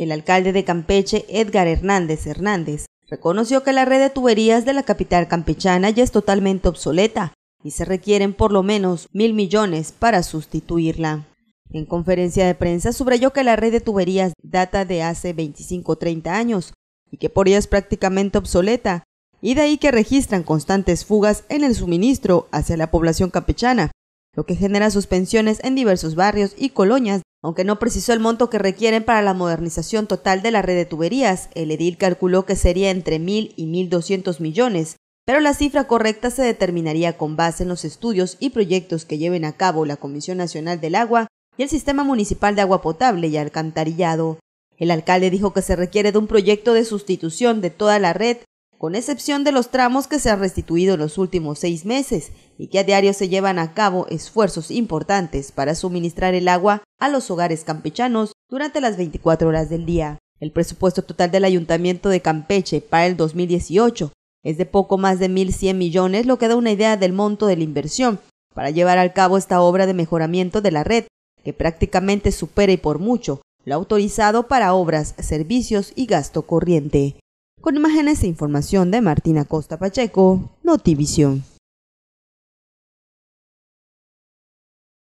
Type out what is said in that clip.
El alcalde de Campeche, Edgar Hernández Hernández, reconoció que la red de tuberías de la capital campechana ya es totalmente obsoleta y se requieren por lo menos mil millones para sustituirla. En conferencia de prensa subrayó que la red de tuberías data de hace 25 o 30 años y que por ella es prácticamente obsoleta, y de ahí que registran constantes fugas en el suministro hacia la población campechana, lo que genera suspensiones en diversos barrios y colonias aunque no precisó el monto que requieren para la modernización total de la red de tuberías, el edil calculó que sería entre 1.000 y 1.200 millones, pero la cifra correcta se determinaría con base en los estudios y proyectos que lleven a cabo la Comisión Nacional del Agua y el Sistema Municipal de Agua Potable y Alcantarillado. El alcalde dijo que se requiere de un proyecto de sustitución de toda la red con excepción de los tramos que se han restituido en los últimos seis meses y que a diario se llevan a cabo esfuerzos importantes para suministrar el agua a los hogares campechanos durante las 24 horas del día. El presupuesto total del Ayuntamiento de Campeche para el 2018 es de poco más de 1.100 millones, lo que da una idea del monto de la inversión para llevar a cabo esta obra de mejoramiento de la red, que prácticamente supera y por mucho lo autorizado para obras, servicios y gasto corriente. Con imágenes e información de Martina Costa Pacheco, Notivisión.